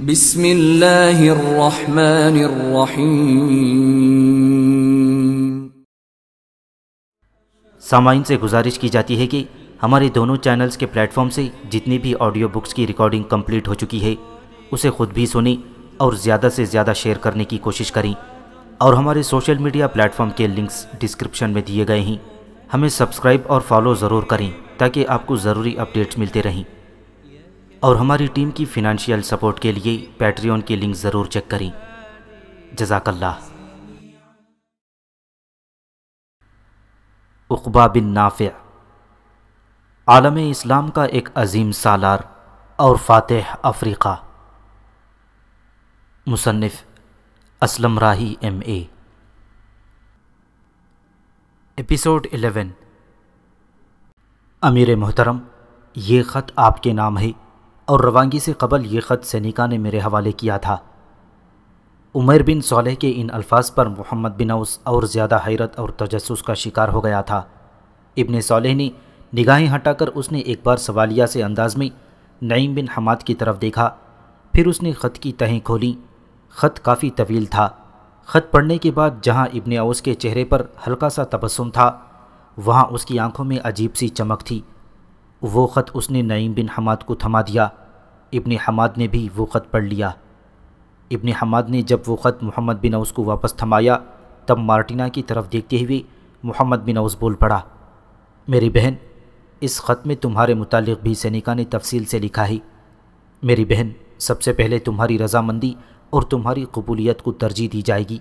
बिस्मिल्लाहिर्रहमानिर्रहीम सामाइन से गुजारिश की जाती है कि हमारे दोनों चैनल्स के प्लेटफॉर्म से जितनी भी ऑडियो बुक्स की रिकॉर्डिंग कंप्लीट हो चुकी है उसे खुद भी सुनें और ज़्यादा से ज़्यादा शेयर करने की कोशिश करें और हमारे सोशल मीडिया प्लेटफॉर्म के लिंक्स डिस्क्रिप्शन में दिए गए हैं हमें सब्सक्राइब और फॉलो ज़रूर करें ताकि आपको ज़रूरी अपडेट्स मिलते रहें और हमारी टीम की फिनंशियल सपोर्ट के लिए पैट्रियन की लिंक ज़रूर चेक करें जजाकल्ला उकबा बिन नाफ़ आलम इस्लाम का एक अजीम सालार और फ़ातह अफ्रीका मुसनफ़ Aslam Rahi M A episode 11 अमीर मोहतरम ये ख़त आपके नाम है और रवानगी से कबल ये ख़त सैनिका ने मेरे हवाले किया था उमर बिन सोलह के इन अल्फाज पर मोहम्मद बिन उस और ज़्यादा हैरत और तजस का शिकार हो गया था इबन सोलह ने निगाहें हटाकर उसने एक बार सवालिया से अंदाज में नईम बिन हमाद की तरफ देखा फिर उसने ख़त की तहें खोली ख़त काफ़ी तवील था ख़त पढ़ने के बाद जहाँ इबन अवस के चेहरे पर हल्का सा तबसम था वहाँ उसकी आंखों में अजीब सी चमक थी वो ख़त उसने नईम बिन हमाद को थमा दिया इब्ने हमाद ने भी वो ख़त पढ़ लिया इब्ने हमाद ने जब वो ख़त मोहम्मद बिन औस को वापस थमाया तब मार्टिना की तरफ देखते हुए मोहम्मद बिन औस बोल पड़ा मेरी बहन इस ख़त में तुम्हारे मुतालिक भी सैनिका ने तफसील से लिखा है मेरी बहन सबसे पहले तुम्हारी रजामंदी और तुम्हारी कबूलियत को तरजीह दी जाएगी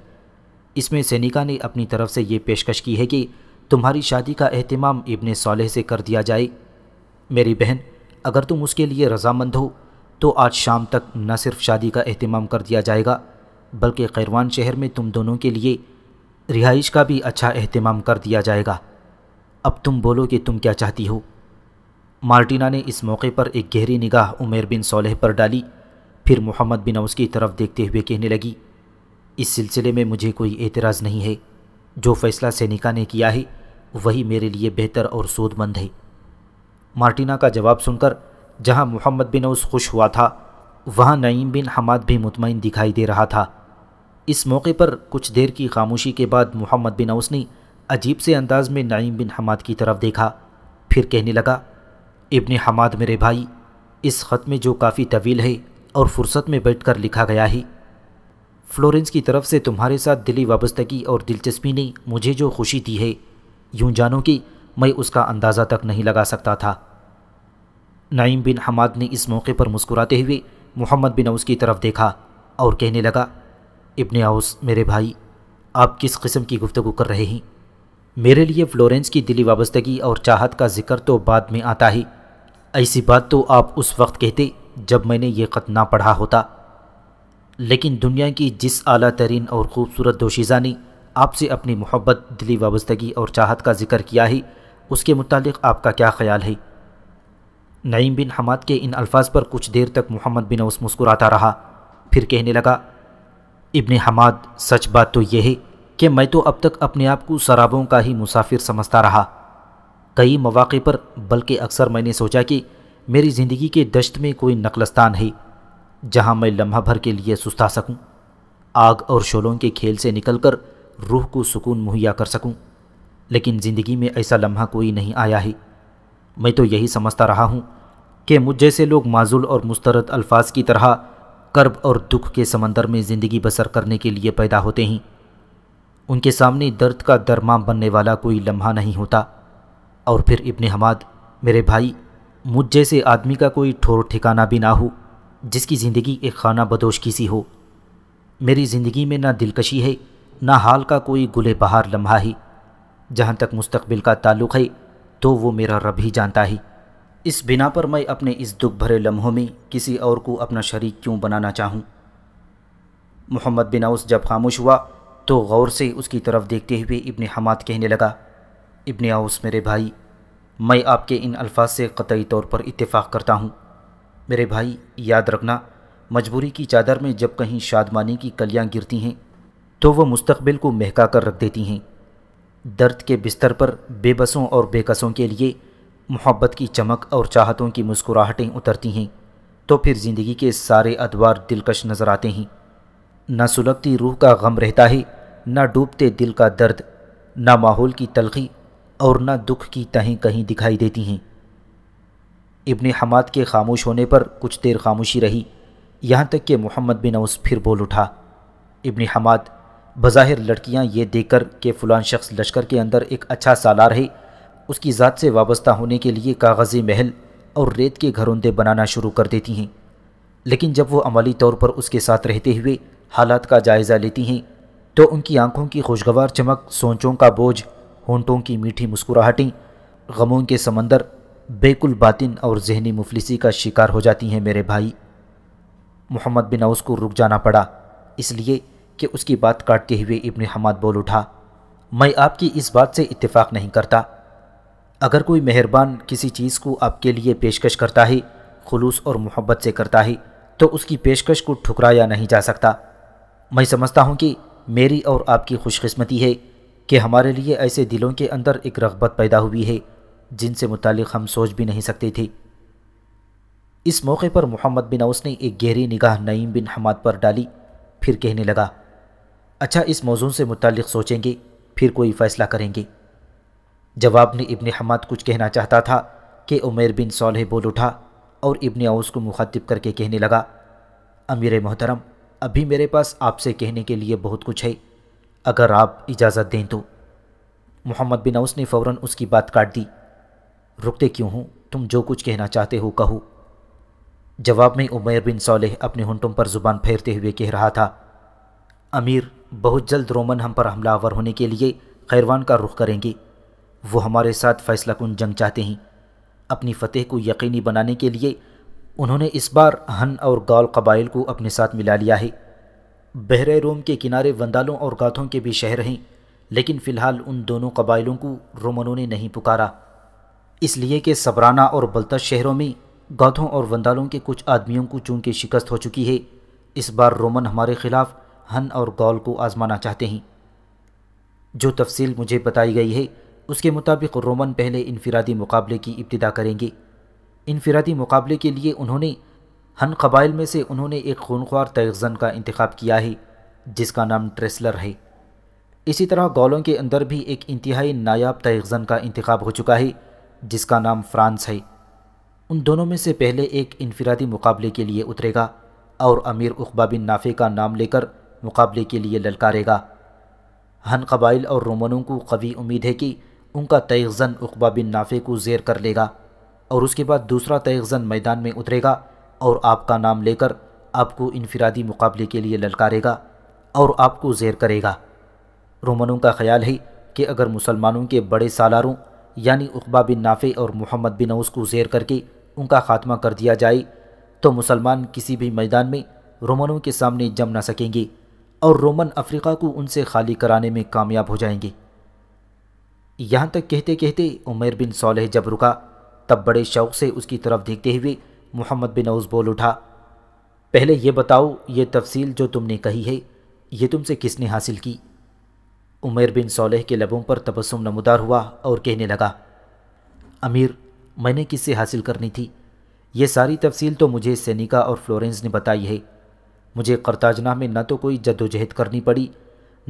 इसमें सैनिका ने अपनी तरफ से ये पेशकश की है कि तुम्हारी शादी का अहतमाम इब्ने सालेह से कर दिया जाए मेरी बहन अगर तुम उसके लिए रजामंद हो तो आज शाम तक न सिर्फ शादी का अहतमाम कर दिया जाएगा बल्कि खैरवान शहर में तुम दोनों के लिए रिहाइश का भी अच्छा अहतमाम कर दिया जाएगा अब तुम बोलो कि तुम क्या चाहती हो मार्टिना ने इस मौके पर एक गहरी निगाह उमेर बिन सोलह पर डाली फिर मोहम्मद बिन उसकी तरफ देखते हुए कहने लगी इस सिलसिले में मुझे कोई एतराज़ नहीं है जो फ़ैसला सैनिका ने किया है वही मेरे लिए बेहतर और सोदमंद है मार्टिना का जवाब सुनकर जहां मोहम्मद बिन उस खुश हुआ था वहां नईम बिन हमाद भी मुतमिन दिखाई दे रहा था इस मौके पर कुछ देर की खामोशी के बाद मोहम्मद बिन उस ने अजीब से अंदाज में नईम बिन हमाद की तरफ देखा फिर कहने लगा इबन हमाद मेरे भाई इस ख़त में जो काफ़ी तवील है और फुर्सत में बैठकर लिखा गया है फ्लोरेंस की तरफ से तुम्हारे साथ दिली वाबस्तगी और दिलचस्पी ने मुझे जो खुशी दी है यूं जानो कि मैं उसका अंदाज़ा तक नहीं लगा सकता था नईम बिन हमाद ने इस मौके पर मुस्कुराते हुए मोहम्मद बिन औस की तरफ देखा और कहने लगा इबन औस मेरे भाई आप किस किस्म की गुफ्तु कर रहे हैं मेरे लिए फ्लोरेंस की दिली वाबस्तगी और चाहत का जिक्र तो बाद में आता ही ऐसी बात तो आप उस वक्त कहते जब मैंने ये ख़त ना पढ़ा होता लेकिन दुनिया की जिस आला तरीन और ख़ूबसूरत दोशीज़ा ने आपसे अपनी मोहब्बत दिली वाबस्तगी और चाहत का जिक्र किया ही उसके मुतालिक आपका क्या ख्याल है नईम बिन हमाद के इन अल्फाज पर कुछ देर तक मोहम्मद बिन उस मुस्कुराता रहा फिर कहने लगा इब्ने हमाद सच बात तो यह है कि मैं तो अब तक अपने आप को शराबों का ही मुसाफिर समझता रहा कई मौाक़े पर बल्कि अक्सर मैंने सोचा कि मेरी ज़िंदगी के दश्त में कोई नकलस्तान है जहाँ मैं लम्हा भर के लिए सुस्ता सकूँ आग और शोलों के खेल से निकलकर रूह को सुकून मुहैया कर सकूँ लेकिन ज़िंदगी में ऐसा लम्हा कोई नहीं आया है मैं तो यही समझता रहा हूँ कि मुझ जैसे लोग माजुल और मुस्तरद अल्फाज की तरह कर्ब और दुख के समंदर में ज़िंदगी बसर करने के लिए पैदा होते हैं उनके सामने दर्द का दरमा बनने वाला कोई लम्हा नहीं होता और फिर इब्ने हमाद मेरे भाई मुझ जैसे आदमी का कोई ठोर ठिकाना भी ना हो जिसकी ज़िंदगी एक खाना बदोश की सी हो मेरी ज़िंदगी में ना दिलकशी है ना हाल का कोई गुले बहार लम्हा ही जहाँ तक मुस्तबिल का ताल्लुक़ है तो वो मेरा रब ही जानता है इस बिना पर मैं अपने इस दुख भरे लम्हों में किसी और को अपना शरीक क्यों बनाना चाहूँ मोहम्मद बिन औस जब खामोश हुआ तो गौर से उसकी तरफ़ देखते हुए इब्ने हमाद कहने लगा इब्ने औस मेरे भाई मैं आपके इन अल्फाज से कतई तौर पर इत्तेफाक करता हूँ मेरे भाई याद रखना मजबूरी की चादर में जब कहीं शादमानी की कलियाँ गिरती हैं तो वह मुस्तबिल को महका कर रख देती हैं दर्द के बिस्तर पर बेबसों और बेकसों के लिए मोहब्बत की चमक और चाहतों की मुस्कुराहटें उतरती हैं तो फिर ज़िंदगी के सारे अदवार दिलकश नज़र आते हैं न सुलगती रूह का गम रहता है न डूबते दिल का दर्द न माहौल की तलखी और न दुख की तहें कहीं दिखाई देती हैं इबन हमाद के खामोश होने पर कुछ देर खामोशी रही यहाँ तक कि मोहम्मद बिन औस फिर बोल उठा इबन हमाद बज़ाहिर लड़कियां ये देखकर के फ़लान शख्स लश्कर के अंदर एक अच्छा सालार है उसकी ज़ात से वाबस्ता होने के लिए कागज़ी महल और रेत के घरौंदे बनाना शुरू कर देती हैं लेकिन जब वो अमली तौर पर उसके साथ रहते हुए हालात का जायज़ा लेती हैं तो उनकी आंखों की खुशगवार चमक सोचों का बोझ होंटों की मीठी मुस्कुराहटें गमों के समंदर बेकुल बातिन और जहनी मुफलिसी का शिकार हो जाती हैं मेरे भाई मोहम्मद बिन औस को रुक जाना पड़ा इसलिए कि उसकी बात काटते हुए इब्ने हमाद बोल उठा मैं आपकी इस बात से इत्तेफाक नहीं करता अगर कोई मेहरबान किसी चीज़ को आपके लिए पेशकश करता है खलूस और मोहब्बत से करता है तो उसकी पेशकश को ठुकराया नहीं जा सकता मैं समझता हूँ कि मेरी और आपकी खुशकस्मती है कि हमारे लिए ऐसे दिलों के अंदर एक रगबत पैदा हुई है जिनसे मुतल हम सोच भी नहीं सकते थे इस मौके पर मोहम्मद बिन औस ने एक गहरी निगाह नईम बिन हमाद पर डाली फिर कहने लगा अच्छा इस मौजू से मुतल सोचेंगे फिर कोई फ़ैसला करेंगे जवाब ने इबन हमाद कुछ कहना चाहता था कि उमेर बिन सोलह बोल उठा और इबन अवस को मुखातिब करके कहने लगा अमीर मोहतरम अभी मेरे पास आपसे कहने के लिए बहुत कुछ है अगर आप इजाज़त दें तो मोहम्मद बिन अवस ने फ़ौर उसकी बात काट दी रुकते क्यों हूँ तुम जो कुछ कहना चाहते हो कहो जवाब में उमेर बिन सोलह अपने हुटों पर ज़ुबान फेरते हुए कह रहा था अमीर बहुत जल्द रोमन हम पर हमलावर होने के लिए खैरवान का रुख करेंगे वो हमारे साथ फैसला कन जंग चाहते हैं अपनी फतेह को यकीनी बनाने के लिए उन्होंने इस बार हन और गाल कबाइल को अपने साथ मिला लिया है बहर रोम के किनारे वंदालों और गाथों के भी शहर हैं लेकिन फ़िलहाल उन दोनों कबाइलों को रोमनों ने नहीं पुकारा इसलिए कि सबराना और बल्तस शहरों में गाथों और वंदालों के कुछ आदमियों को चूंकि शिकस्त हो चुकी है इस बार रोमन हमारे खिलाफ हन और गौल को आजमाना चाहते हैं जो तफसील मुझे बताई गई है उसके मुताबिक रोमन पहले इनफरादी मुकाबले की इब्तदा करेंगे इनफरादी मुकाबले के लिए उन्होंने हन कबाइल में से उन्होंने एक खूनख्वार तयजन का इंतखब किया है जिसका नाम ट्रेसलर है इसी तरह गौलों के अंदर भी एक इंतहाई नायाब तयजन का इंतखब हो चुका है जिसका नाम फ्रांस है उन दोनों में से पहले एक इनफरादी मुकाबले के लिए उतरेगा और अमीर उकबा बिन नाफे का नाम लेकर मुकाबले के लिए ललकारेगा हन कबाइल और रोमनों को कवी उम्मीद है कि उनका तयजन उकबा बिन नाफे को जेर कर लेगा और उसके बाद दूसरा तयजन मैदान में उतरेगा और आपका नाम लेकर आपको इनफरादी मुकाबले के लिए ललकारेगा और आपको जेर करेगा रोमनों का ख्याल है कि अगर मुसलमानों के बड़े सालारों यानी उकबा बिन नाफे और मोहम्मद बिन औस को जेर करके उनका खात्मा कर दिया जाए तो मुसलमान किसी भी मैदान में रोमनों के सामने जम ना सकेंगे और रोमन अफ्रीका को उनसे खाली कराने में कामयाब हो जाएंगे यहाँ तक कहते कहते उमेर बिन सोलह जब रुका तब बड़े शौक से उसकी तरफ देखते हुए मोहम्मद बिन औस बोल उठा पहले ये बताओ ये तफसील जो तुमने कही है ये तुमसे किसने हासिल की उमेर बिन सोलह के लबों पर तबसुम नमदार हुआ और कहने लगा अमीर मैंने किससे हासिल करनी थी ये सारी तफसील तो मुझे सैनिका और फ्लोरेंस ने बताई है मुझे करताजना में न तो कोई जद्दोजहद करनी पड़ी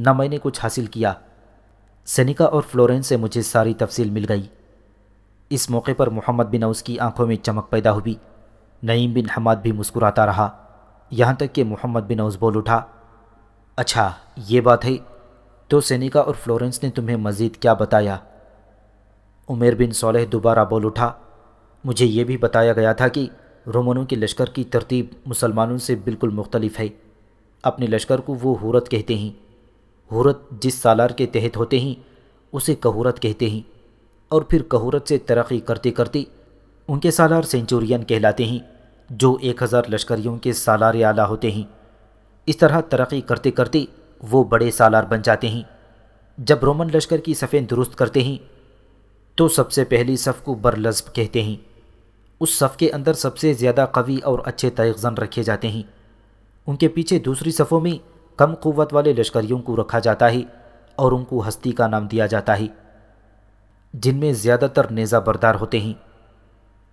न मैंने कुछ हासिल किया सनिका और फ्लोरेंस से मुझे सारी तफसील मिल गई इस मौके पर मोहम्मद बिन औस की आंखों में चमक पैदा हुई नईम बिन हमाद भी मुस्कुराता रहा यहाँ तक कि मोहम्मद बिन औस बोल उठा अच्छा ये बात है तो सैनिका और फ्लोरेंस ने तुम्हें मज़ीद क्या बताया उमेर बिन सोलह दोबारा बोल उठा मुझे ये भी बताया गया था कि रोमनों के लश्कर की तरतीब मुसलमानों से बिल्कुल मुख्तलिफ है अपने लश्कर को वो हूरत कहते हैं हूरत जिस सालार के तहत होते हैं उसे कहूरत कहते हैं और फिर कहूरत से तरक्की करते करते उनके सालार सेंचुरियन कहलाते हैं जो एक हज़ार लश्करियों के सालार आला होते हैं इस तरह तरक्की करते करते वो बड़े सालार बन जाते हैं जब रोमन लश्कर की सफ़ें दुरुस्त करते हैं तो सबसे पहली सफ़ को बरलजब कहते हैं उस सफ़ के अंदर सबसे ज़्यादा कवी और अच्छे तयजन रखे जाते हैं उनके पीछे दूसरी सफ़ों में कम क़वत वाले लश्करियों को रखा जाता है और उनको हस्ती का नाम दिया जाता है जिनमें ज़्यादातर नेज़ा बरदार होते हैं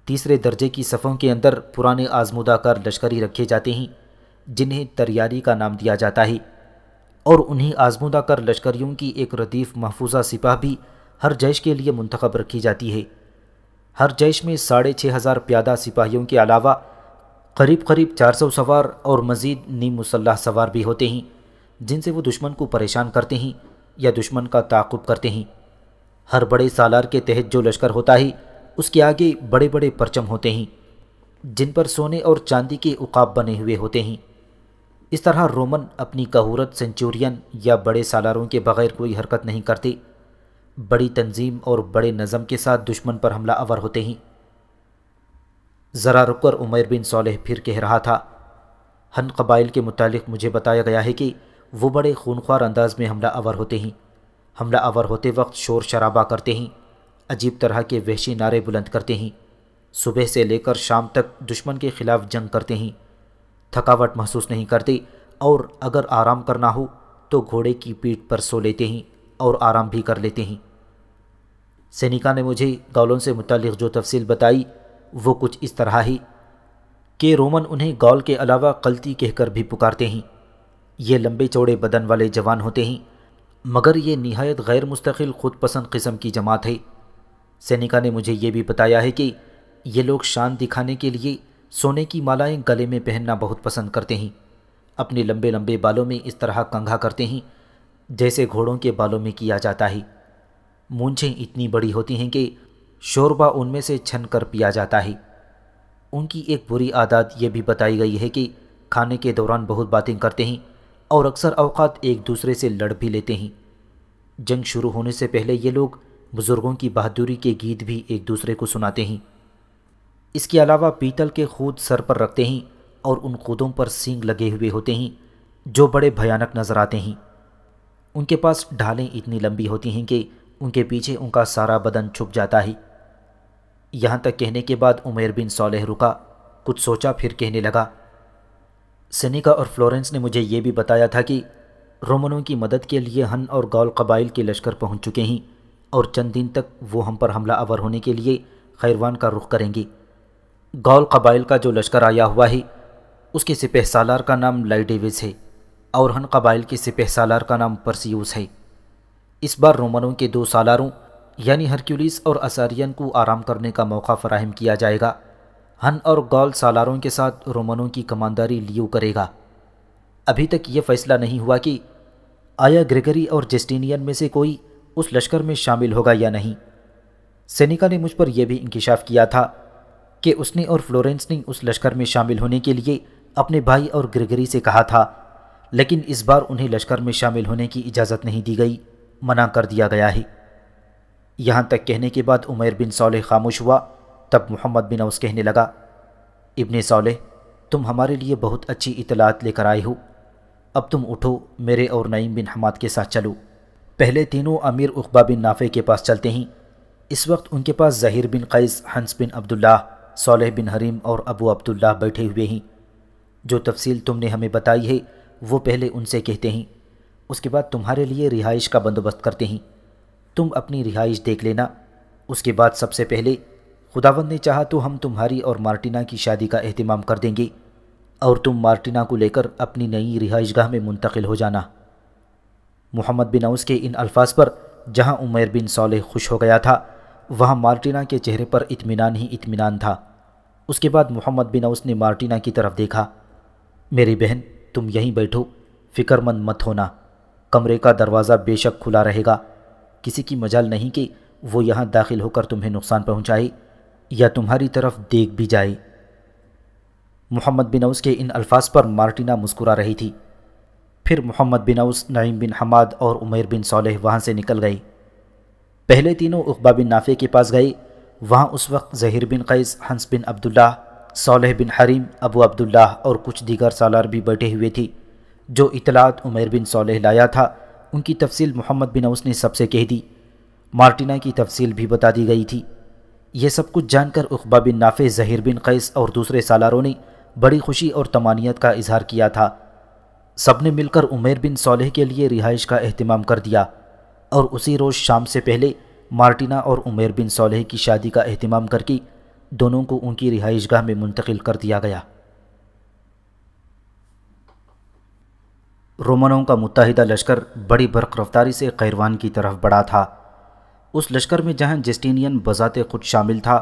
तीसरे दर्जे की सफ़ों के अंदर पुराने कर लश्करी रखे जाते हैं जिन्हें तरियारी का नाम दिया जाता है और उन्हीं कर लश्करियों की एक रदीफ़ महफूजा सिपाह भी हर जैश के लिए मंतखब रखी जाती है हर जैश में साढ़े छः हज़ार प्यादा सिपाहियों के अलावा करीब करीब चार सौ सवार और मज़ीद नीम मुसल्ह सवार भी होते हैं जिनसे वो दुश्मन को परेशान करते हैं या दुश्मन का ताकुब करते हैं हर बड़े सालार के तहत जो लश्कर होता है उसके आगे बड़े बड़े परचम होते हैं जिन पर सोने और चांदी के उकाब बने हुए होते हैं इस तरह रोमन अपनी कहूरत सेंचुरियन या बड़े सालारों के बगैर कोई हरकत नहीं करते बड़ी तंजीम और बड़े नज़म के साथ दुश्मन पर हमला अवर होते ही ज़रा रुककर उमर बिन सोलह फिर कह रहा था हन कबाइल के मुतालिक मुझे बताया गया है कि वो बड़े खूनख्वार अंदाज में हमला अवर होते हैं हमला अवर होते वक्त शोर शराबा करते हैं अजीब तरह के वहशी नारे बुलंद करते हैं सुबह से लेकर शाम तक दुश्मन के ख़िलाफ़ जंग करते हैं थकावट महसूस नहीं करते और अगर आराम करना हो तो घोड़े की पीठ पर सो लेते हैं और आराम भी कर लेते हैं सैनिका ने मुझे गौलों से मुतल जो तफसील बताई वो कुछ इस तरह ही कि रोमन उन्हें गौल के अलावा कलती कहकर भी पुकारते हैं ये लंबे चौड़े बदन वाले जवान होते हैं मगर ये नहायत गैर मुस्तकिल खुद पसंद किस्म की जमात है सैनिका ने मुझे ये भी बताया है कि ये लोग शान दिखाने के लिए सोने की मालाएं गले में पहनना बहुत पसंद करते हैं अपने लंबे लंबे बालों में इस तरह कंघा करते हैं जैसे घोड़ों के बालों में किया जाता है मूंछें इतनी बड़ी होती हैं कि शोरबा उनमें से छन कर पिया जाता है उनकी एक बुरी आदत यह भी बताई गई है कि खाने के दौरान बहुत बातें करते हैं और अक्सर अवकात एक दूसरे से लड़ भी लेते हैं जंग शुरू होने से पहले ये लोग बुज़ुर्गों की बहादुरी के गीत भी एक दूसरे को सुनाते हैं इसके अलावा पीतल के खूद सर पर रखते हैं और उन खूदों पर सींग लगे हुए होते हैं जो बड़े भयानक नज़र आते हैं उनके पास ढालें इतनी लंबी होती हैं कि उनके पीछे उनका सारा बदन छुप जाता ही यहाँ तक कहने के बाद उमेर बिन सोलेह रुका कुछ सोचा फिर कहने लगा सनिका और फ्लोरेंस ने मुझे ये भी बताया था कि रोमनों की मदद के लिए हन और गौल कबाइल के लश्कर पहुँच चुके हैं और चंद दिन तक वो हम पर हमला अवर होने के लिए खैरवान का रुख करेंगे गौल कबाइल का जो लश्कर आया हुआ है उसके सिपह सालार का नाम लाई डेविस है और हन कबाइल के सिपह सालार का नाम परसियूस है इस बार रोमनों के दो सालारों यानी हरक्यूलिस और असारियन को आराम करने का मौका फराहम किया जाएगा हन और गॉल सालारों के साथ रोमनों की कमानदारी लियो करेगा अभी तक ये फैसला नहीं हुआ कि आया ग्रेगरी और जेस्टिनियन में से कोई उस लश्कर में शामिल होगा या नहीं सैनिका ने मुझ पर यह भी इंकशाफ किया था कि उसने और फ्लोरेंस ने उस लश्कर में शामिल होने के लिए अपने भाई और ग्रेगरी से कहा था लेकिन इस बार उन्हें लश्कर में शामिल होने की इजाज़त नहीं दी गई मना कर दिया गया है यहाँ तक कहने के बाद उमेर बिन सोलह खामोश हुआ तब मोहम्मद बिन औस कहने लगा इबन सोलह तुम हमारे लिए बहुत अच्छी इतलात लेकर आए हो अब तुम उठो मेरे और नईम बिन हमाद के साथ चलो पहले तीनों अमीर उकबा बिन नाफे के पास चलते हैं इस वक्त उनके पास ज़हिर बिन कैस हंस बिन अब्दुल्ला सोलह बिन हरीम और अबू अब्दुल्ला बैठे हुए हैं जो तफसील तुमने हमें बताई है वो पहले उनसे कहते हैं उसके बाद तुम्हारे लिए रिहाइश का बंदोबस्त करते हैं तुम अपनी रिहाइश देख लेना उसके बाद सबसे पहले खुदावंद ने चाहा तो हम तुम्हारी और मार्टिना की शादी का अहतमाम कर देंगे और तुम मार्टिना को लेकर अपनी नई रिहाइश गाह में मुंतकिल हो जाना मोहम्मद बिन औस के इन अल्फाज पर जहाँ उमेर बिन सोलह खुश हो गया था वहाँ मार्टिना के चेहरे पर इतमान ही इतमान था उसके बाद मोहम्मद बिन औस ने मार्टिना की तरफ देखा मेरी बहन तुम यहीं बैठो फिक्रमंद मत होना कमरे का दरवाज़ा बेशक खुला रहेगा किसी की मजाल नहीं कि वो यहाँ दाखिल होकर तुम्हें नुकसान पहुँचाए या तुम्हारी तरफ देख भी जाए मोहम्मद बिन औस के इन अल्फाज पर मार्टिना मुस्कुरा रही थी फिर मोहम्मद बिन औस नईम बिन हमाद और उमेर बिन सोलह वहाँ से निकल गए पहले तीनों उकबा बिन नाफे के पास गए वहाँ उस वक्त जहिर बिन कैस हंस बिन अब्दुल्ला सोलह बिन हरीम अबू अब्दुल्ला और कुछ दीगर सालार भी बैठे हुए थी जो इतलात उमेर बिन सोलह लाया था उनकी तफसील मोहम्मद बिन उस ने सबसे कह दी मार्टिना की तफसील भी बता दी गई थी यह सब कुछ जानकर उखबा बिन नाफे जहिर बिन कैस और दूसरे सालारों ने बड़ी खुशी और तमानियत का इजहार किया था सब ने मिलकर उमेर बिन सोलह के लिए रिहाइश का अहतमाम कर दिया और उसी रोज़ शाम से पहले मार्टिना और उमेर बिन सोलह की शादी का अहतमाम करके दोनों को उनकी रिहाइश गाह में मुंतकिल कर दिया गया रोमनों का मुतहदा लश्कर बड़ी बर्क रफ्तारी से खैरवान की तरफ बढ़ा था उस लश्कर में जहां जस्टिनियन बजात खुद शामिल था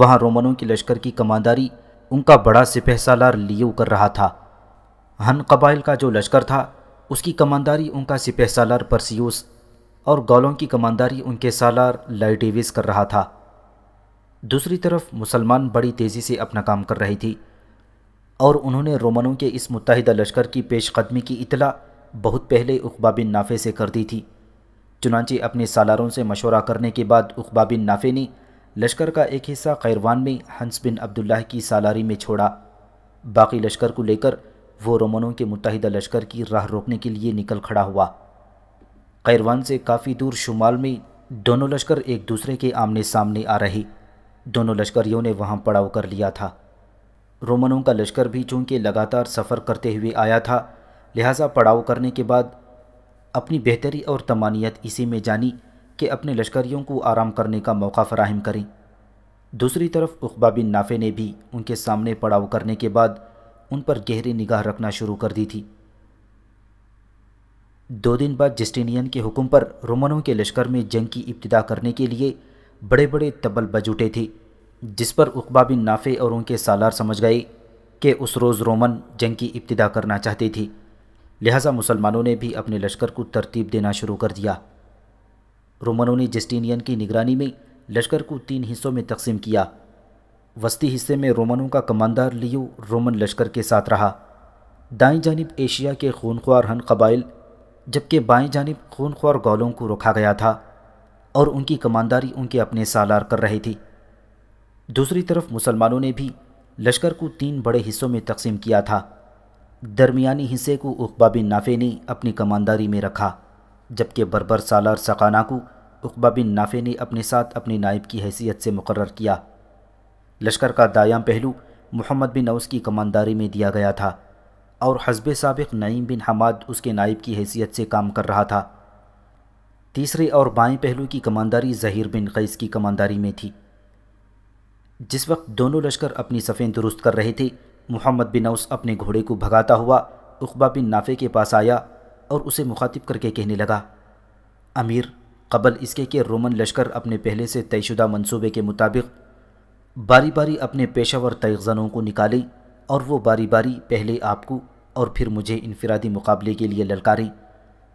वहां रोमनों की लश्कर की कमांदारी उनका बड़ा सिपह सालार लियो कर रहा था हन कबाइल का जो लश्कर था उसकी कमांदारी उनका सिपह सालार परसियूस और गौलों की कमांदारी उनके सालार लाइटेविस कर रहा था दूसरी तरफ मुसलमान बड़ी तेज़ी से अपना काम कर रही थी और उन्होंने रोमनों के इस मुतहदा लश्कर की पेशकदमी की इतला बहुत पहले उकबा बिन नाफे से कर दी थी चुनाचे अपने सालारों से मशवरा करने के बाद उकबा बिन नाफे ने लश्कर का एक हिस्सा खैरवान में हंस बिन अब्दुल्लाह की सालारी में छोड़ा बाकी लश्कर को लेकर वो रोमनों के मुतहदा लश्कर की राह रोकने के लिए निकल खड़ा हुआ खैरवान से काफ़ी दूर शुमाल में दोनों लश्कर एक दूसरे के आमने सामने आ रहे दोनों लश्करियों ने वहाँ पड़ाव कर लिया था रोमनों का लश्कर भी चूँकि लगातार सफ़र करते हुए आया था लिहाजा पड़ाव करने के बाद अपनी बेहतरी और तमानियत इसी में जानी कि अपने लश्करियों को आराम करने का मौका फराहम करें दूसरी तरफ उकबा बिन नाफे ने भी उनके सामने पड़ाव करने के बाद उन पर गहरी निगाह रखना शुरू कर दी थी दो दिन बाद जस्टिनियन के हुक्म पर रोमनों के लश्कर में जंग की इब्तदा करने के लिए बड़े बड़े तबल उठे थे जिस पर उकबा बिन नाफे और उनके सालार समझ गए कि उस रोज़ रोमन जंग की इब्तदा करना चाहती थी लिहाजा मुसलमानों ने भी अपने लश्कर को तरतीब देना शुरू कर दिया रोमनों ने जस्टिनियन की निगरानी में लश्कर को तीन हिस्सों में तकसीम किया वस्ती हिस्से में रोमनों का कमांडर लियो रोमन लश्कर के साथ रहा दाएं जानब एशिया के खूनख्वार हन कबाइल जबकि बाएं जानब खूनख्वार गौलों को रोका गया था और उनकी कमांडारी उनके अपने सालार कर रही थी दूसरी तरफ मुसलमानों ने भी लश्कर को तीन बड़े हिस्सों में तकसीम किया था दरमियानी हिस्से को उकबा बिन नाफे ने अपनी कमानदारी में रखा जबकि बरबर सालार सकाना को उकबा बिन नाफे ने अपने साथ अपने नायब की हैसियत से मुकर किया लश्कर का दायाम पहलू मोहम्मद बिन औस की कमानदारी में दिया गया था और हसब सबक नईम बिन हमाद उसके नायब की हैसियत से काम कर रहा था तीसरे और बाएं पहलू की कमानदारी जहीर बिन कैस की कमानदारी में थी जिस वक्त दोनों लश्कर अपनी सफ़ें दुरुस्त कर रहे थे मोहम्मद बिन औस अपने घोड़े को भगाता हुआ उकबा बिन नाफे के पास आया और उसे मुखातिब करके कहने लगा अमीर कबल इसके के रोमन लश्कर अपने पहले से तयशुदा मंसूबे के मुताबिक बारी बारी अपने पेशावर तयजनों को निकालें और वो बारी बारी पहले आपको और फिर मुझे इनफरादी मुकाबले के लिए ललकारें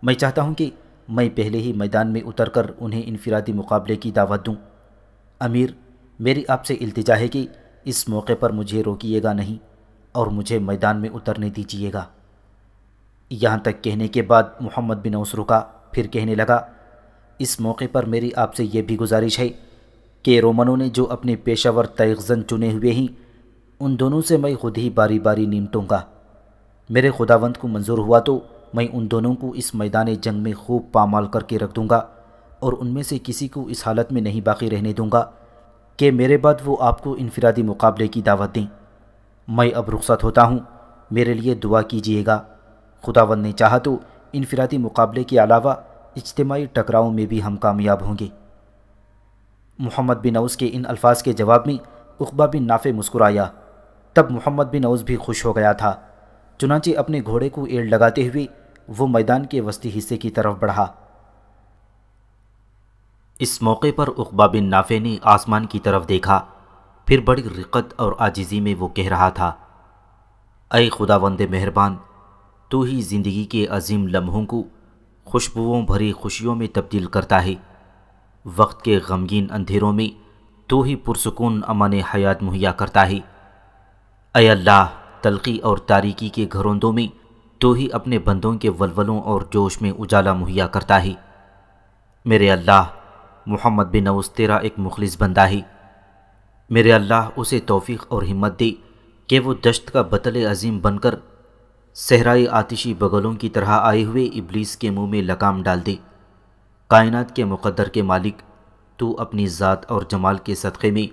मैं चाहता हूँ कि मैं पहले ही मैदान में उतर कर उन्हें इनफरादी मुकाबले की दावत दूँ अमीर मेरी आपसे इल्तिजा है कि इस मौके पर मुझे रोकिएगा नहीं और मुझे मैदान में उतरने दीजिएगा यहाँ तक कहने के बाद मोहम्मद बिन उस रुका फिर कहने लगा इस मौके पर मेरी आपसे ये भी गुजारिश है कि रोमनों ने जो अपने पेशावर तयजन चुने हुए हैं उन दोनों से मैं खुद ही बारी बारी निमटूँगा मेरे खुदावंत को मंजूर हुआ तो मैं उन दोनों को इस मैदान जंग में खूब पामाल करके रख दूँगा और उनमें से किसी को इस हालत में नहीं बाकी रहने दूँगा कि मेरे बाद वो आपको इनफरादी मुकाबले की दावत दें मैं अब रुखसत होता हूँ मेरे लिए दुआ कीजिएगा खुदावन ने चाहा तो इनफरादी मुकाबले के अलावा इज्तमाही टकराव में भी हम कामयाब होंगे मोहम्मद बिन नौस के इन अल्फाज के जवाब में उकबा बिन नाफे मुस्कुराया तब मोहम्मद बिन नौस भी खुश हो गया था चुनाचे अपने घोड़े को एड़ लगाते हुए वो मैदान के वस्ती हिस्से की तरफ बढ़ा इस मौके पर उकबा बिन नाफे ने आसमान की तरफ देखा फिर बड़ी रिकत और आजिज़ी में वो कह रहा था अय खुदा वंद मेहरबान तू ही ज़िंदगी के अजीम लम्हों को खुशबुओं भरी खुशियों में तब्दील करता है वक्त के गमगीन अंधेरों में तो ही पुरसकून अमन हयात मुहैया करता है अय अल्लाह तलखी और तारीकी के घरोंदों में तो ही अपने बंदों के वलवलों और जोश में उजाला मुहैया करता है मेरे अल्लाह मोहम्मद बिन नौस तेरा एक मुखलिस बंदा ही मेरे अल्लाह उसे तोफ़ी और हिम्मत दी कि वो दश्त का बतल अजीम बनकर सहराई आतिशी बगलों की तरह आए हुए इबलीस के मुंह में लगाम डाल दी कायनात के मुकद्दर के मालिक तू अपनी ज़ात और जमाल के सदक़े में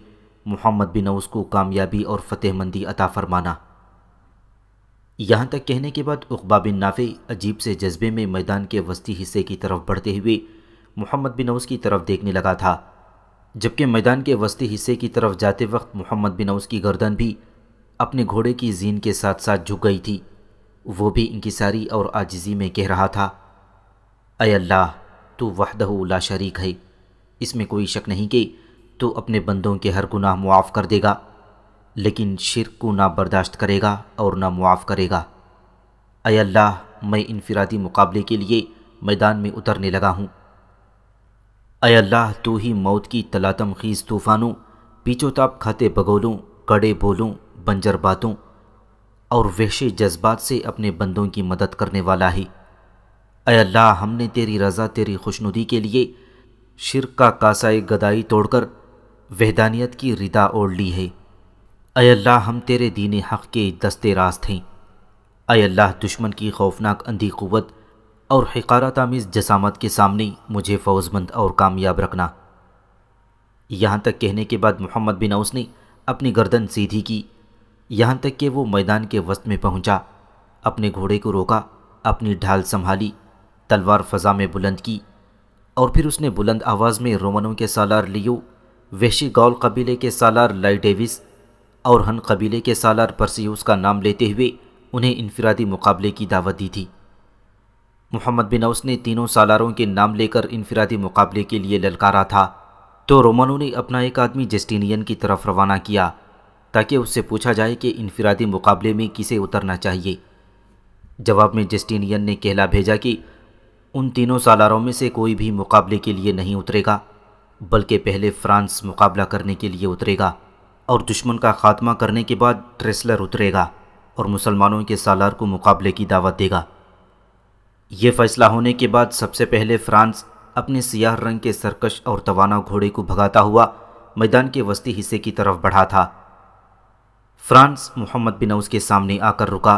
मोहम्मद बिन नौस को कामयाबी और फतेहमंदी अता फरमाना यहाँ तक कहने के बाद उकबा बिन नाफे अजीब से जज्बे में मैदान के वस्ती हिस्से की तरफ बढ़ते हुए मोहम्मद बिन औस की तरफ देखने लगा था जबकि मैदान के वस्ती हिस्से की तरफ जाते वक्त मोहम्मद बिन औस की गर्दन भी अपने घोड़े की जीन के साथ साथ झुक गई थी वो भी इंकिसारी और आजिज़ी में कह रहा था अय अल्लाह तू वहदह ला शरीक है इसमें कोई शक नहीं कि तू अपने बंदों के हर गुनाह मुआफ़ कर देगा लेकिन शिर को ना बर्दाश्त करेगा और ना मुआफ़ करेगा अय अल्लाह मैं इनफरादी मुकाबले के लिए मैदान में उतरने लगा हूँ अल्लाह तू ही मौत की तलातम खीज तूफ़ानों पीछोताप खाते बगोलों कड़े बोलों बंजर बातों और वहशी जज्बात से अपने बंदों की मदद करने वाला ही अय अल्लाह हमने तेरी रज़ा तेरी खुशनुदी के लिए शिर का कासाए गदाई तोड़कर वहदानियत की रिदा ओढ़ ली है अय अल्लाह हम तेरे दीन हक़ के दस्ते रास्त हैं अय अल्लाह दुश्मन की खौफनाक अंधी क़वत और हकारत आमीज़ जसामत के सामने मुझे फौजमंद और कामयाब रखना यहाँ तक कहने के बाद मोहम्मद बिन औस ने अपनी गर्दन सीधी की यहाँ तक कि वो मैदान के वस्त में पहुँचा अपने घोड़े को रोका अपनी ढाल संभाली तलवार फ़जा में बुलंद की और फिर उसने बुलंद आवाज़ में रोमनों के सालार लियो वैशी गौल कबीले के सालार लाई डेविस और हन कबीले के सालार परसियूस का नाम लेते हुए उन्हें इनफरादी मुकाबले की दावत दी थी मोहम्मद बिन औस ने तीनों सालारों के नाम लेकर इनफरादी मुकाबले के लिए ललकारा था तो रोमनों ने अपना एक आदमी जस्टिनियन की तरफ रवाना किया ताकि उससे पूछा जाए कि इनफरादी मुकाबले में किसे उतरना चाहिए जवाब में जस्टिनियन ने कहला भेजा कि उन तीनों सालारों में से कोई भी मुकाबले के लिए नहीं उतरेगा बल्कि पहले फ्रांस मुकाबला करने के लिए उतरेगा और दुश्मन का खात्मा करने के बाद ट्रेसलर उतरेगा और मुसलमानों के सालार को मुकाबले की दावत देगा ये फैसला होने के बाद सबसे पहले फ्रांस अपने सियाह रंग के सरकश और तवाना घोड़े को भगाता हुआ मैदान के वस्ती हिस्से की तरफ बढ़ा था फ्रांस मोहम्मद बिन के सामने आकर रुका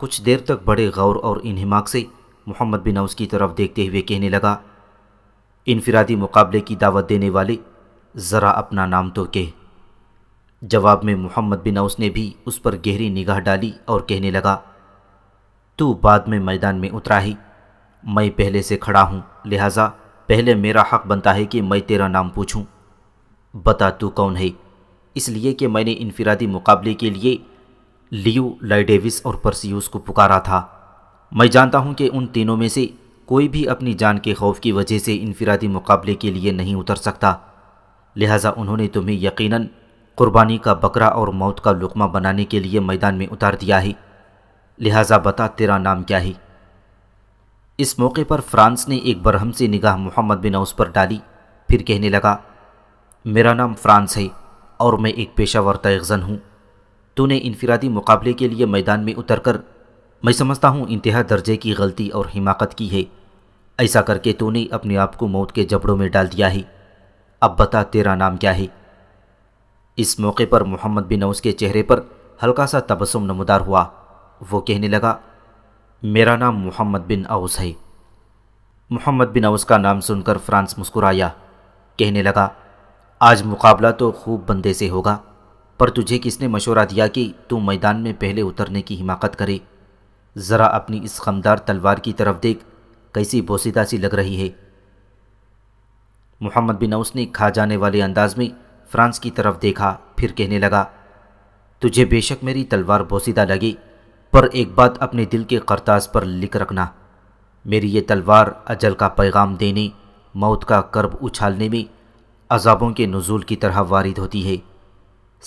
कुछ देर तक बड़े गौर और इन्हमाक से मोहम्मद बिन की तरफ देखते हुए कहने लगा इनफरादी मुकाबले की दावत देने वाले ज़रा अपना नाम तो कह जवाब में मोहम्मद बिन ने भी उस पर गहरी निगाह डाली और कहने लगा तू बाद में मैदान में उतरा ही मैं पहले से खड़ा हूँ लिहाजा पहले मेरा हक बनता है कि मैं तेरा नाम पूछूं बता तू कौन है इसलिए कि मैंने इनफरादी मुकाबले के लिए लियो लाइडेविस और परसियूस को पुकारा था मैं जानता हूं कि उन तीनों में से कोई भी अपनी जान के खौफ की वजह से इनफरादी मुकाबले के लिए नहीं उतर सकता लिहाजा उन्होंने तुम्हें यकीनन कुर्बानी का बकरा और मौत का लुकमा बनाने के लिए मैदान में उतार दिया है लिहाजा बता तेरा नाम क्या है इस मौके पर फ्रांस ने एक बरहम सी निगाह मोहम्मद बिन उस पर डाली फिर कहने लगा मेरा नाम फ्रांस है और मैं एक पेशावर तयजन हूँ तूने इनफरादी मुकाबले के लिए मैदान में उतर कर मैं समझता हूँ इंतहा दर्जे की गलती और हिमाकत की है ऐसा करके तूने अपने आप को मौत के जबड़ों में डाल दिया है अब बता तेरा नाम क्या है इस मौके पर मोहम्मद बिन उसके चेहरे पर हल्का सा तबसम नमदार हुआ वो कहने लगा मेरा नाम मोहम्मद बिन अवस है मोहम्मद बिन अवस का नाम सुनकर फ्रांस मुस्कुराया कहने लगा आज मुकाबला तो खूब बंदे से होगा पर तुझे किसने मशवरा दिया कि तू मैदान में पहले उतरने की हिमाकत करे ज़रा अपनी इस खमदार तलवार की तरफ देख कैसी बोसीदा सी लग रही है मोहम्मद बिन अवस ने खा जाने वाले अंदाज में फ्रांस की तरफ देखा फिर कहने लगा तुझे बेशक मेरी तलवार बोसीदा लगी पर एक बात अपने दिल के करताज पर लिख रखना मेरी ये तलवार अजल का पैगाम देने मौत का कर्ब उछालने में अजाबों के नज़ुल की तरह वारिद होती है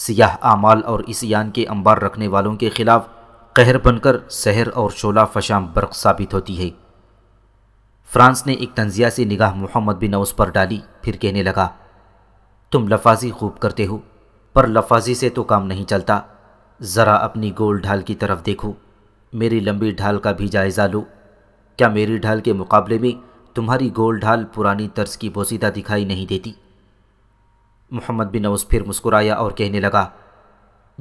सियाह आमाल और इसियान के अंबार रखने वालों के ख़िलाफ़ कहर बनकर शहर और शोला फशाम बर्क साबित होती है फ्रांस ने एक तंजिया से निगाह मोहम्मद बिन उस पर डाली फिर कहने लगा तुम लफाजी खूब करते हो पर लफाजी से तो काम नहीं चलता ज़रा अपनी गोल ढाल की तरफ देखो मेरी लंबी ढाल का भी जायज़ा लो क्या मेरी ढाल के मुकाबले में तुम्हारी गोल ढाल पुरानी तर्ज की बोसीदा दिखाई नहीं देती मोहम्मद बिन अवस फिर मुस्कुराया और कहने लगा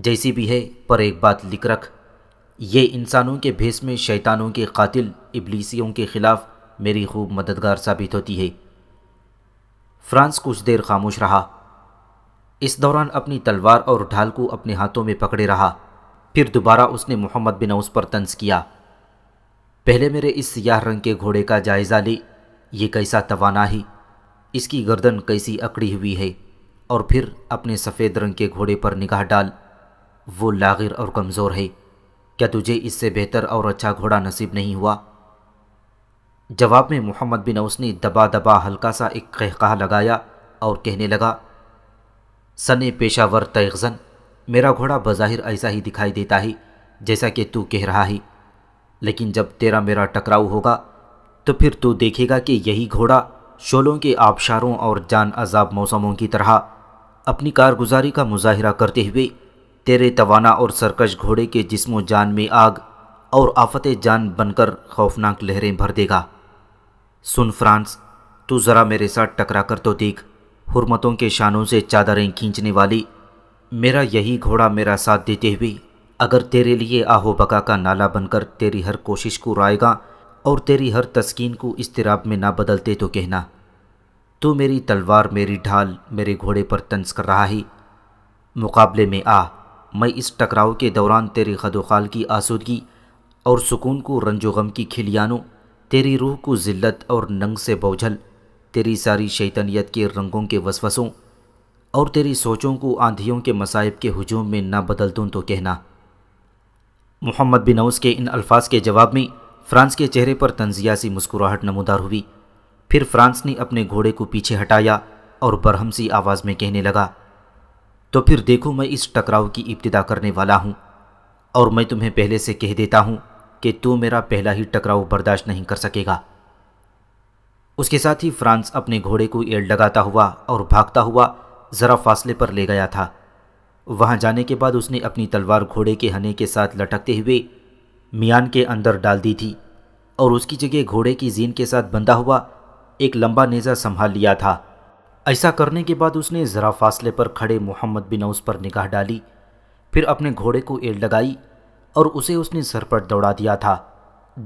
जैसी भी है पर एक बात लिख रख ये इंसानों के भेस में शैतानों के कातिल इबलीसियों के ख़िलाफ़ मेरी खूब मददगार साबित होती है फ्रांस कुछ देर खामोश रहा इस दौरान अपनी तलवार और ढाल को अपने हाथों में पकड़े रहा फिर दोबारा उसने मोहम्मद बिन औस पर तंज किया पहले मेरे इस सियाह रंग के घोड़े का जायज़ा ली ये कैसा तवाना ही इसकी गर्दन कैसी अकड़ी हुई है और फिर अपने सफ़ेद रंग के घोड़े पर निगाह डाल वो लागिर और कमज़ोर है क्या तुझे इससे बेहतर और अच्छा घोड़ा नसीब नहीं हुआ जवाब में मोहम्मद बिन औस ने दबा दबा हल्का सा एक कहकहा लगाया और कहने लगा सने पेशावर तयगजन मेरा घोड़ा बज़ाहिर ऐसा ही दिखाई देता है जैसा कि तू कह रहा है लेकिन जब तेरा मेरा टकराव होगा तो फिर तू देखेगा कि यही घोड़ा शोलों के आबशारों और जान अजाब मौसमों की तरह अपनी कारगुजारी का मुजाहरा करते हुए तेरे तवाना और सरकश घोड़े के जिसमों जान में आग और आफत जान बनकर खौफनाक लहरें भर देगा सुन फ्रांस तू ज़रा मेरे साथ टकरा कर तो देख हुरमतों के शानों से चादरें खींचने वाली मेरा यही घोड़ा मेरा साथ देते हुए अगर तेरे लिए आहो बका का नाला बनकर तेरी हर कोशिश को रायगा और तेरी हर तस्कीन को इस इसतराब में ना बदलते तो कहना तो मेरी तलवार मेरी ढाल मेरे घोड़े पर तंस कर रहा ही मुकाबले में आ मैं इस टकराव के दौरान तेरी खदोखाल की आसूदगी और सुकून को रंजो गम की खिलियानों तेरी रूह को ज़िल्लत और नंग से बौझल तेरी सारी शैतानियत के रंगों के वसवसों और तेरी सोचों को आंधियों के मसाइब के हजूम में ना बदल दूँ तो कहना मोहम्मद बिन अउस के इन अल्फाज के जवाब में फ्रांस के चेहरे पर तंजिया सी मुस्कुराहट नमोदार हुई फिर फ्रांस ने अपने घोड़े को पीछे हटाया और बरहम सी आवाज़ में कहने लगा तो फिर देखो मैं इस टकराव की इब्तदा करने वाला हूँ और मैं तुम्हें पहले से कह देता हूँ कि तू मेरा पहला ही टकराव बर्दाश्त नहीं कर सकेगा उसके साथ ही फ्रांस अपने घोड़े को एड़ लगाता हुआ और भागता हुआ ज़रा फासले पर ले गया था वहाँ जाने के बाद उसने अपनी तलवार घोड़े के हने के साथ लटकते हुए मियान के अंदर डाल दी थी और उसकी जगह घोड़े की जीन के साथ बंधा हुआ एक लंबा नेज़ा संभाल लिया था ऐसा करने के बाद उसने ज़रा फासले पर खड़े मोहम्मद बिन औस पर निगाह डाली फिर अपने घोड़े को एड़ लगाई और उसे उसने सर पर दौड़ा दिया था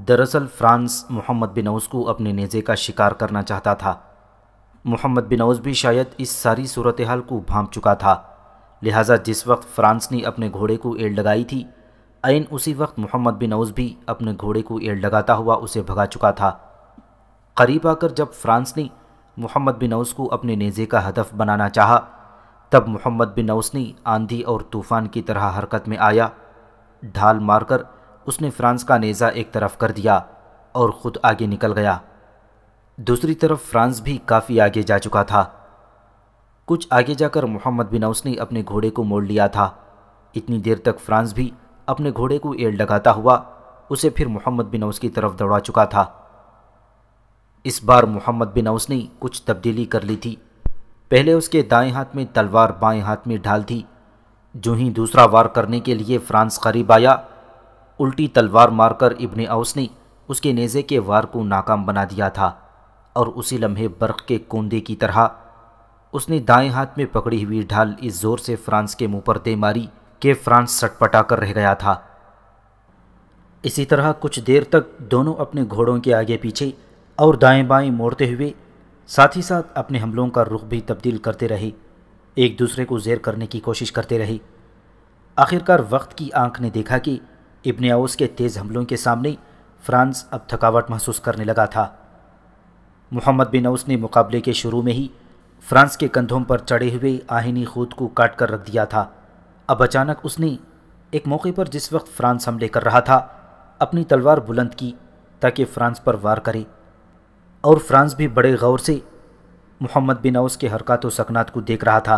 दरअसल फ्रांस मोहम्मद बिन को अपने नेज़े का शिकार करना चाहता था मोहम्मद बिन भी शायद इस सारी सूरत हाल को भांप चुका था लिहाजा जिस वक्त फ्रांस ने अपने घोड़े को एड़ लगाई थी ऐन उसी वक्त मोहम्मद बिन भी अपने घोड़े को एड़ लगाता हुआ उसे भगा चुका था करीब आकर जब फ्रांस ने मोहम्मद बिन औस को अपने नेज़े का हदफ बनाना चाहा तब मोहम्मद बिन औस ने आंधी और तूफ़ान की तरह हरकत में आया ढाल मारकर उसने फ्रांस का नेज़ा एक तरफ कर दिया और ख़ुद आगे निकल गया दूसरी तरफ फ्रांस भी काफ़ी आगे जा चुका था कुछ आगे जाकर मोहम्मद बिन औस ने अपने घोड़े को मोड़ लिया था इतनी देर तक फ्रांस भी अपने घोड़े को एड़ लगाता हुआ उसे फिर मोहम्मद बिन औस की तरफ दौड़ा चुका था इस बार मोहम्मद बिन औस ने कुछ तब्दीली कर ली थी पहले उसके दाएं हाथ में तलवार बाएं हाथ में ढाल थी जो ही दूसरा वार करने के लिए फ्रांस करीब आया उल्टी तलवार मारकर इब्न अवस ने उसके नेज़े के वार को नाकाम बना दिया था और उसी लम्हे बर्क़ के कोंदे की तरह उसने दाएं हाथ में पकड़ी हुई ढाल इस ज़ोर से फ्रांस के मुंह पर दे मारी कि फ्रांस सटपटा कर रह गया था इसी तरह कुछ देर तक दोनों अपने घोड़ों के आगे पीछे और दाएं बाएं मोड़ते हुए साथ ही साथ अपने हमलों का रुख भी तब्दील करते रहे एक दूसरे को जेर करने की कोशिश करते रहे आखिरकार वक्त की आंख ने देखा कि इब्ने आउस के तेज़ हमलों के सामने फ्रांस अब थकावट महसूस करने लगा था मोहम्मद बिन औस ने मुकाबले के शुरू में ही फ्रांस के कंधों पर चढ़े हुए आहिनी खूद को काट कर रख दिया था अब अचानक उसने एक मौके पर जिस वक्त फ्रांस हमले कर रहा था अपनी तलवार बुलंद की ताकि फ्रांस पर वार करे और फ्रांस भी बड़े गौर से मोहम्मद बिन औस के हरकत व सकनात को देख रहा था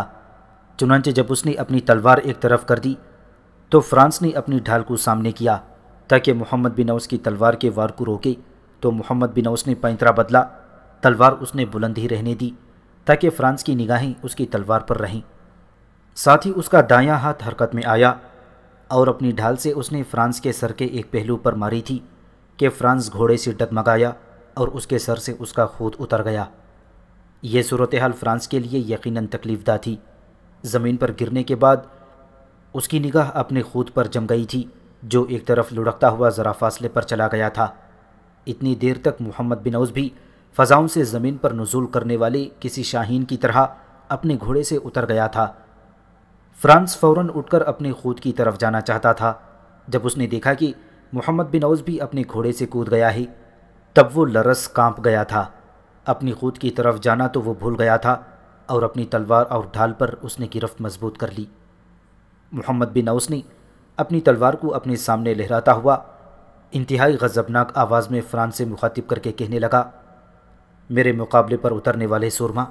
चुनानचे जब उसने अपनी तलवार एक तरफ कर दी तो फ्रांस ने अपनी ढाल को सामने किया ताकि मोहम्मद बिन औस की तलवार के वार को रोके तो मोहम्मद बिन औस ने पैंतरा बदला तलवार उसने बुलंद ही रहने दी ताकि फ्रांस की निगाहें उसकी तलवार पर रहें साथ ही उसका दायां हाथ हरकत में आया और अपनी ढाल से उसने फ्रांस के सर के एक पहलू पर मारी थी कि फ्रांस घोड़े से डगमगाया और उसके सर से उसका खूद उतर गया यह सूरत हाल फ्रांस के लिए यकीनन तकलीफदा थी ज़मीन पर गिरने के बाद उसकी निगाह अपने खूद पर जम गई थी जो एक तरफ लुढ़कता हुआ ज़रा फासले पर चला गया था इतनी देर तक मोहम्मद बिन औस भी फ़जाओं से ज़मीन पर नजूल करने वाले किसी शाहीन की तरह अपने घोड़े से उतर गया था फ्रांस फौरन उठकर अपने खूद की तरफ जाना चाहता था जब उसने देखा कि मोहम्मद बिन औस भी अपने घोड़े से कूद गया ही तब वो लरस कांप गया था अपनी खूद की तरफ जाना तो वो भूल गया था और अपनी तलवार और ढाल पर उसने गिरफ्त मजबूत कर ली मोहम्मद बिन औसनी अपनी तलवार को अपने सामने लहराता हुआ इंतहाई गज़बनाक आवाज़ में फ्रांस से मुखातिब करके कहने लगा मेरे मुकाबले पर उतरने वाले सुरमा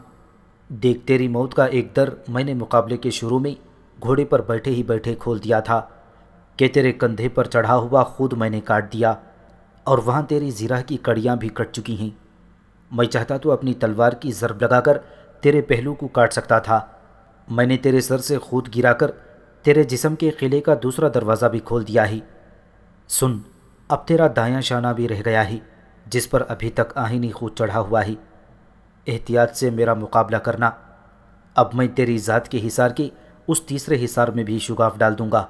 देख तेरी मौत का एक दर मैंने मुकाबले के शुरू में घोड़े पर बैठे ही बैठे खोल दिया था कि तेरे कंधे पर चढ़ा हुआ खुद मैंने काट दिया और वहाँ तेरी ज़िरा की कड़ियाँ भी कट चुकी हैं मैं चाहता तो अपनी तलवार की ज़रब लगाकर तेरे पहलू को काट सकता था मैंने तेरे सर से खुद गिराकर तेरे जिसम के किले का दूसरा दरवाज़ा भी खोल दिया ही सुन अब तेरा दायां शाना भी रह गया ही जिस पर अभी तक आहिनी खूद चढ़ा हुआ ही एहतियात से मेरा मुकाबला करना अब मैं तेरी ज़ात के हिसार की उस तीसरे हिसार में भी शुगाफ डाल दूंगा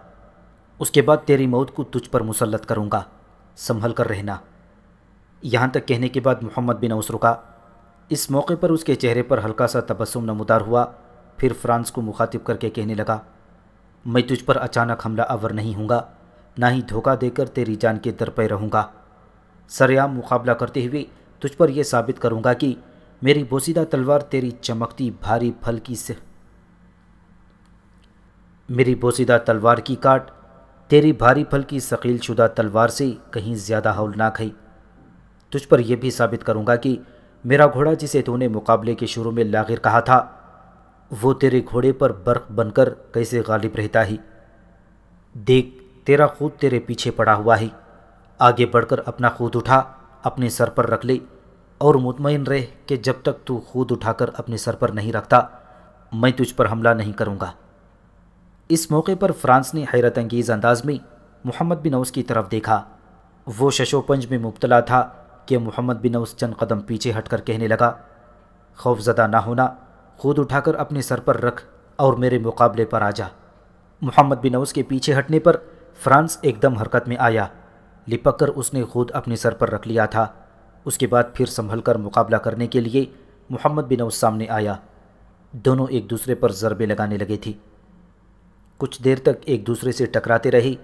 उसके बाद तेरी मौत को तुझ पर मुसलत करूंगा संभल कर रहना यहाँ तक कहने के बाद मोहम्मद बिन औस रुका इस मौके पर उसके चेहरे पर हल्का सा तबसम नमदार हुआ फिर फ्रांस को मुखातिब करके कहने लगा मैं तुझ पर अचानक हमला अवर नहीं हूँगा ना ही धोखा देकर तेरी जान के दर पर रहूँगा सरेआम मुकाबला करते हुए तुझ पर यह साबित करूँगा कि मेरी बोसीदा तलवार तेरी चमकती भारी फल की से मेरी बोसीदा तलवार की काट तेरी भारी फल की शकील शुदा तलवार से कहीं ज़्यादा हौलनाक है तुझ पर यह भी साबित करूँगा कि मेरा घोड़ा जिसे तूने मुकाबले के शुरू में लागिर कहा था वो तेरे घोड़े पर बर्फ बनकर कैसे गालिब रहता ही देख तेरा खुद तेरे पीछे पड़ा हुआ ही आगे बढ़कर अपना खुद उठा अपने सर पर रख ले और मुतमिन रह कि जब तक तू खुद उठाकर अपने सर पर नहीं रखता मैं तुझ पर हमला नहीं करूँगा इस मौके पर फ्रांस ने हैरत अंगेज़ अंदाज में मोहम्मद बिन औस की तरफ देखा वो शशोपंज में मुबतला था कि मोहम्मद बिन औस चंद कदम पीछे हटकर कहने लगा खौफजदा ना होना खुद उठाकर अपने सर पर रख और मेरे मुकाबले पर आ जा मोहम्मद बिन औस के पीछे हटने पर फ्रांस एकदम हरकत में आया लिपक कर उसने खुद अपने सर पर रख लिया था उसके बाद फिर संभल कर मुकाबला करने के लिए मोहम्मद बिन औस सामने आया दोनों एक दूसरे पर ज़रबे लगाने लगे थे कुछ देर तक एक दूसरे से टकराते रहे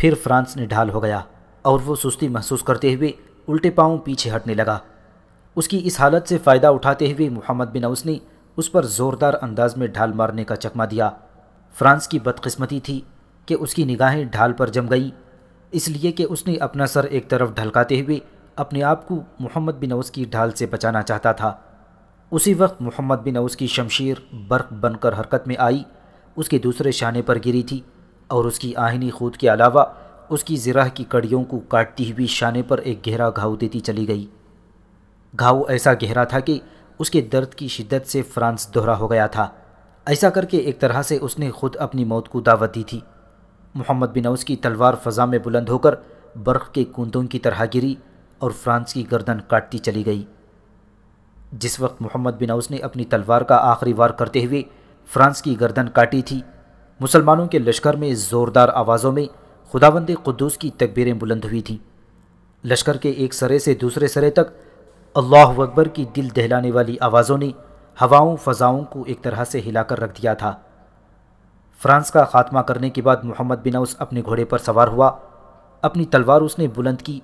फिर फ्रांस निढाल हो गया और वो सुस्ती महसूस करते हुए उल्टे पाँव पीछे हटने लगा उसकी इस हालत से फ़ायदा उठाते हुए मोहम्मद बिन औस ने उस पर ज़ोरदार अंदाज में ढाल मारने का चकमा दिया फ्रांस की बदकिस्मती थी कि उसकी निगाहें ढाल पर जम गई इसलिए कि उसने अपना सर एक तरफ ढलकाते हुए अपने आप को मोहम्मद बिन अवस की ढाल से बचाना चाहता था उसी वक्त मोहम्मद बिन अवस की शमशीर बर्फ बनकर हरकत में आई उसके दूसरे शाने पर गिरी थी और उसकी आहिनी खूद के अलावा उसकी ज़राह की कड़ियों को काटती हुई शाने पर एक गहरा घाव देती चली गई घाव ऐसा गहरा था कि उसके दर्द की शिद्दत से फ्रांस दोहरा हो गया था ऐसा करके एक तरह से उसने खुद अपनी मौत को दावत दी थी मोहम्मद बिन औस की तलवार फ़जा में बुलंद होकर बर्फ़ के कूदों की तरह गिरी और फ्रांस की गर्दन काटती चली गई जिस वक्त मोहम्मद बिन औस ने अपनी तलवार का आखिरी वार करते हुए फ्रांस की गर्दन काटी थी मुसलमानों के लश्कर में ज़ोरदार आवाज़ों में खुदावंद कुद्दूस की तकबीरें बुलंद हुई थीं लश्कर के एक सरे से दूसरे सरे तक अल्लाह अकबर की दिल दहलाने वाली आवाज़ों ने हवाओं फ़जाओं को एक तरह से हिलाकर रख दिया था फ्रांस का खात्मा करने के बाद मोहम्मद बिन उस अपने घोड़े पर सवार हुआ अपनी तलवार उसने बुलंद की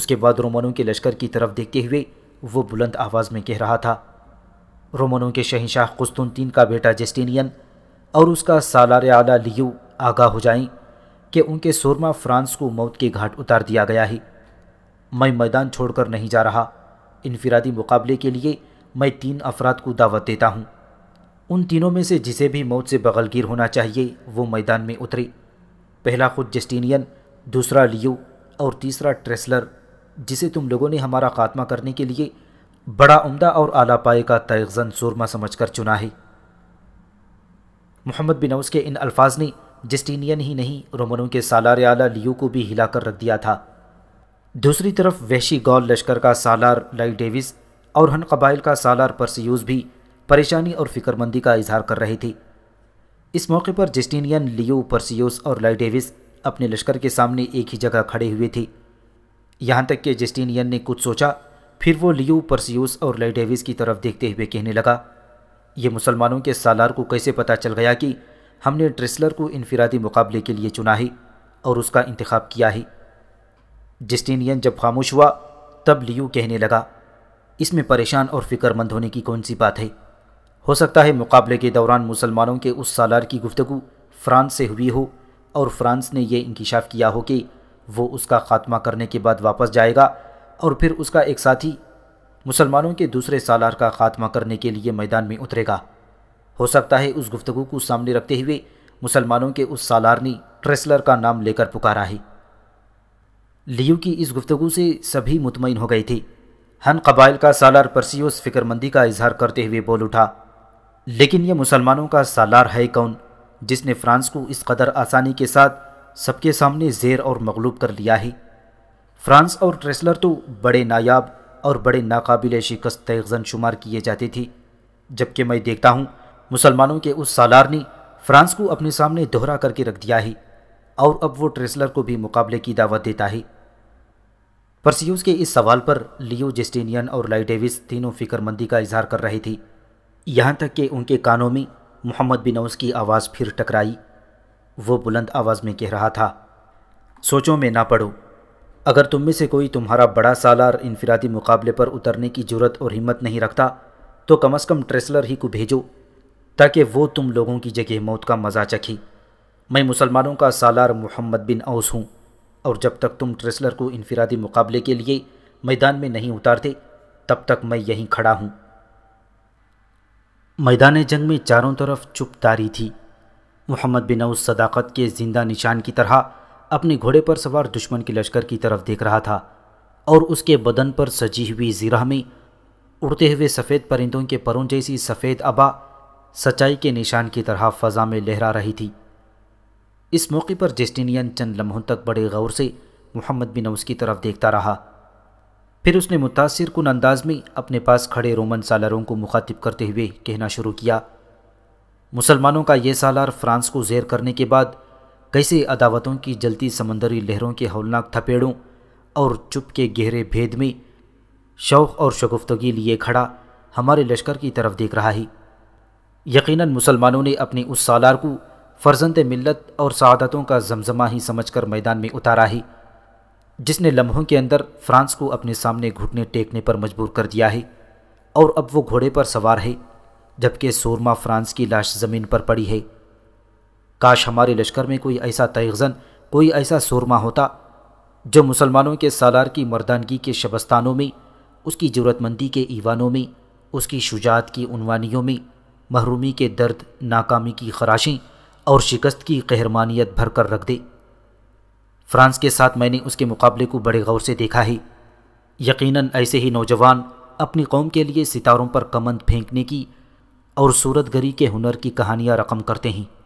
उसके बाद रोमनों के लश्कर की तरफ देखते हुए वो बुलंद आवाज़ में कह रहा था रोमनों के शहनशाह खुस्तुनतीन का बेटा जस्टिनियन और उसका सालार आला लियो आगाह हो जाएं कि उनके सुरमा फ्रांस को मौत के घाट उतार दिया गया है मैं मैदान छोड़कर नहीं जा रहा इनफरादी मुकाबले के लिए मैं तीन अफराद को दावत देता हूँ उन तीनों में से जिसे भी मौत से बगलगिर होना चाहिए वो मैदान में उतरे पहला खुद जस्टिनियन दूसरा लियो और तीसरा ट्रेसलर जिसे तुम लोगों ने हमारा खात्मा करने के लिए बड़ा उम्दा और आला पाए का तयजन सुरमा समझ कर चुना है मोहम्मद बिन उसके के इन अल्फाज ने जस्टिनियन ही नहीं रोमनों के सालार आला लियो को भी हिलाकर रख दिया था दूसरी तरफ वैशी गौल लश्कर का सालार लाई डेविस और हन कबाइल का सालार परसियूज़ भी परेशानी और फिक्रमंदी का इजहार कर रही थी इस मौके पर जस्टिनियन लियो परसियोस और लाई डेविस अपने लश्कर के सामने एक ही जगह खड़े हुए थे यहाँ तक कि जस्टिनियन ने कुछ सोचा फिर वो लियो परसियोस और लाई डेविस की तरफ देखते हुए कहने लगा ये मुसलमानों के सालार को कैसे पता चल गया कि हमने ड्रेसलर को इनफरादी मुकाबले के लिए चुना ही और उसका इंतखब किया ही जस्टिनियन जब खामोश हुआ तब लियू कहने लगा इसमें परेशान और फिक्रमंद होने की कौन सी बात है हो सकता है मुकाबले के दौरान मुसलमानों के उस सालार की गुफ्तु फ्रांस से हुई हो और फ्रांस ने यह इंकशाफ किया हो कि वो उसका खात्मा करने के बाद वापस जाएगा और फिर उसका एक साथी मुसलमानों के दूसरे सालार का खात्मा करने के लिए मैदान में उतरेगा हो सकता है उस गुफ्तगु को सामने रखते हुए मुसलमानों के उस सालार ने ट्रेसलर का नाम लेकर पुकारा है लियो की इस गुफ्तगु से सभी मुतमिन हो गई थी हन कबाइल का सालार परसियोस फिक्रमंदी का इजहार करते हुए बोल उठा लेकिन यह मुसलमानों का सालार है कौन जिसने फ्रांस को इस कदर आसानी के साथ सबके सामने जेर और मगलूब कर लिया है फ्रांस और ट्रेसलर तो बड़े नायाब और बड़े नाकाबिल शिकस्त तयजन शुमार किए जाते थे जबकि मैं देखता हूँ मुसलमानों के उस सालार ने फ्रांस को अपने सामने दोहरा करके रख दिया है और अब वो ट्रेसलर को भी मुकाबले की दावत देता है परसियूज के इस सवाल पर लियो जेस्टिनियन और लाई डेविस तीनों फिक्रमंदी का इजहार कर रही थी यहाँ तक कि उनके कानों में मोहम्मद बिनौस की आवाज़ फिर टकराई वो बुलंद आवाज़ में कह रहा था सोचों में ना पढ़ो अगर तुम में से कोई तुम्हारा बड़ा सालार इनफरादी मुकाबले पर उतरने की जरूरत और हिम्मत नहीं रखता तो कम अज़ कम ट्रेसलर ही को भेजो ताकि वो तुम लोगों की जगह मौत का मज़ा चखी मैं मुसलमानों का सालार मोहम्मद बिन औस हूँ और जब तक तुम ट्रेसलर को इनफरादी मुकाबले के लिए मैदान में नहीं उतारते तब तक मैं यहीं खड़ा हूँ मैदान जंग में चारों तरफ चुप तारी थी मोहम्मद बिन औस सदाकत के जिंदा निशान की तरह अपने घोड़े पर सवार दुश्मन के लश्कर की तरफ देख रहा था और उसके बदन पर सजी हुई जीरा में उड़ते हुए सफ़ेद परिंदों के परों जैसी सफ़ेद अबा सच्चाई के निशान की तरह फ़जा में लहरा रही थी इस मौके पर जेस्टिनियन चंद लम्हों तक बड़े गौर से मोहम्मद बिन उस की तरफ देखता रहा फिर उसने मुतासर कन अंदाज में अपने पास खड़े रोमन सालारों को मुखातिब करते हुए कहना शुरू किया मुसलमानों का यह सालार फ्रांस को जेर करने के बाद कैसे अदावतों की जलती समंदरी लहरों के हौलनाक थपेड़ों और चुप के गहरे भेद में शौक़ और शगुफ्तगी लिए खड़ा हमारे लश्कर की तरफ देख रहा है यकीनन मुसलमानों ने अपने उस सालार को फर्जंद मिलत और सदतों का जमजमा ही समझ कर मैदान में उतारा ही जिसने लम्हों के अंदर फ्रांस को अपने सामने घुटने टेकने पर मजबूर कर दिया है और अब वो घोड़े पर सवार है जबकि सोरमा फ्रांस की लाश ज़मीन पर पड़ी है काश हमारे लश्कर में कोई ऐसा तयजन कोई ऐसा सोरमा होता जो मुसलमानों के सालार की मर्दानगी के शबस्तानों में उसकी ज़रूरतमंदी के ईवानों में उसकी शुजात की उनवानियों में महरूमी के दर्द नाकामी की खराशें और शिकस्त की कहरमानियत भरकर रख दे फ्रांस के साथ मैंने उसके मुकाबले को बड़े गौर से देखा है यकीनन ऐसे ही नौजवान अपनी कौम के लिए सितारों पर कमंद फेंकने की और सूरतगरी के हुनर की कहानियाँ रकम करते हैं